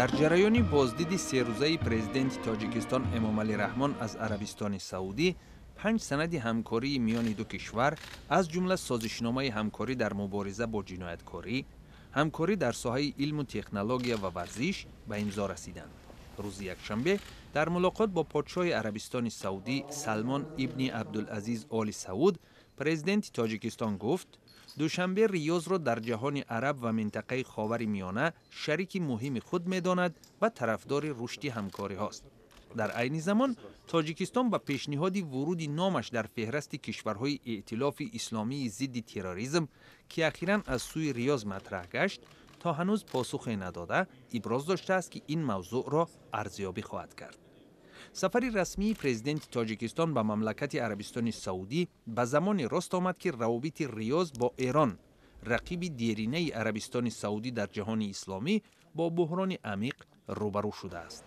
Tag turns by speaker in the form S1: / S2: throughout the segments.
S1: در جرایانی بازدید سه روزه پرزیدنت تاجیکستان امام علی رحمان از عربستان سعودی پنج سند همکاری میان دو کشور از جمله سازشنامه همکاری در مبارزه با جنایتکاری همکاری در ساحه علم و تکنولوژی و ورزش به امضا رسیدن. روزی یکشنبه در ملاقات با پادشاه عربستان سعودی سلمان ابن عبدالعزیز آل سعود پرزیدنت تاجیکستان گفت دوشنبه ریاض را در جهان عرب و منطقه خاور میانه شریک مهم خود میداند و طرفدار رشدی همکاری هاست. در عین زمان تاجیکستان با پیشنهاد ورود نامش در فهرست کشورهای ائتلاف اسلامی ضد تروریسم که اخیرا از سوی ریاض مطرح گشت تا هنوز پاسخی نداده ابراز داشته است که این موضوع را ارزیابی خواهد کرد سفر رسمی پریزیدنت تاجیکستان به مملکت عربستان سعودی به زمان راست آمد که روابط ریاض با ایران رقیب دیرینه عربستان سعودی در جهان اسلامی با بحران عمیق روبرو شده است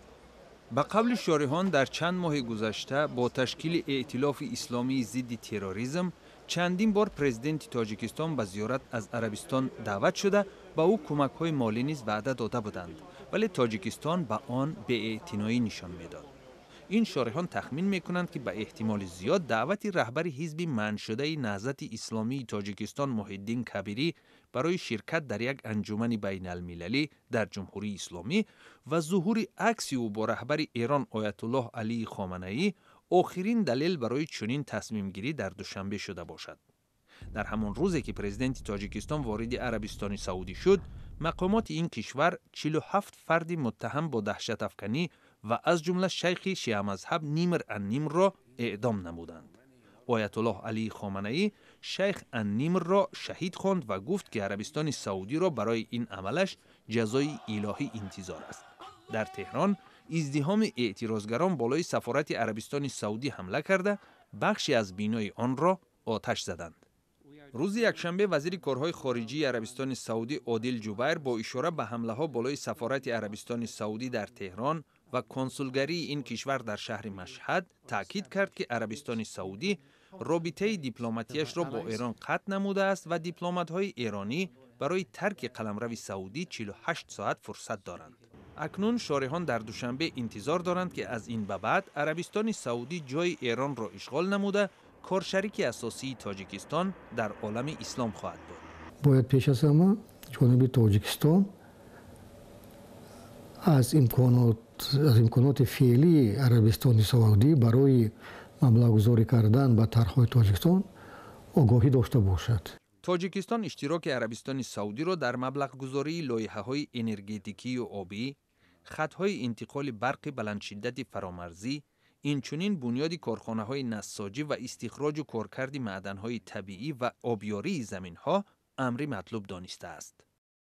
S1: به قبل شارحان در چند ماه گذشته با تشکیل ائتلاف اسلامی ضد تروریسم چندین بار پرزیدنت تاجیکستان به زیارت از عربستان دعوت شده با او کمک های مالی نیز وعده داده بودند ولی تاجیکستان به آن به اعتنایی نشان میداد این شارحان تخمین می کنند که به احتمال زیاد دعوت رهبر حزب من شده نهضت اسلامی تاجیکستان محیدین کبیری برای شرکت در یک انجمن بین المللی در جمهوری اسلامی و ظهور عکس او با رهبر ایران آیت الله علی خامنه ای آخرین دلیل برای چنین تصمیم گیری در دوشنبه شده باشد در همان روزی که پرزیدنت تاجیکستان وارد عربستان سعودی شد مقامات این کشور 47 فرد متهم با دهشت افکنی و از جمله شیخ شیعه مذهب نیمر نیمر را اعدام نمودند. آیت الله علی خامنه ای شیخ نیمر را شهید خواند و گفت که عربستان سعودی را برای این عملش جزای الهی انتظار است. در تهران ازدهام اعتراضگران بالای سفارت عربستان سعودی حمله کرده بخشی از بینای آن را آتش زدند. روز یکشنبه وزیر کارهای خارجی عربستان سعودی عادل جوبر با اشاره به حمله ها بالای سفارت عربستان سعودی در تهران و کنسولگری این کشور در شهر مشهد تاکید کرد که عربستان سعودی رابطه دیپلماتیش را با ایران قطع نموده است و های ایرانی برای ترک قلمرو سعودی 48 ساعت فرصت دارند. اکنون شارهان در دوشنبه انتظار دارند که از این به بعد عربستان سعودی جای ایران را اشغال نموده کارشریک اساسی تاجیکستان در عالم اسلام خواهد بود.
S2: باید پیش از همه جانب تاجیکستان аз имконоти имконот феълии арабистони саудӣ барои маблағгузорӣ кардан ба тарҳҳои тоҷикистон огоҳӣ дошта бошад
S1: тоҷикистон иштироки арабистони саудиро дар маблағгузории лоиҳаҳои энергетикию обӣ хатҳои интиқоли барқи баландшиддати фаромарзӣ инчунин бунёди корхонаҳои нассоҷӣ ва истихроҷу коркарди маъданҳои табиӣ ва обёрии заминҳо амри матлуб донистааст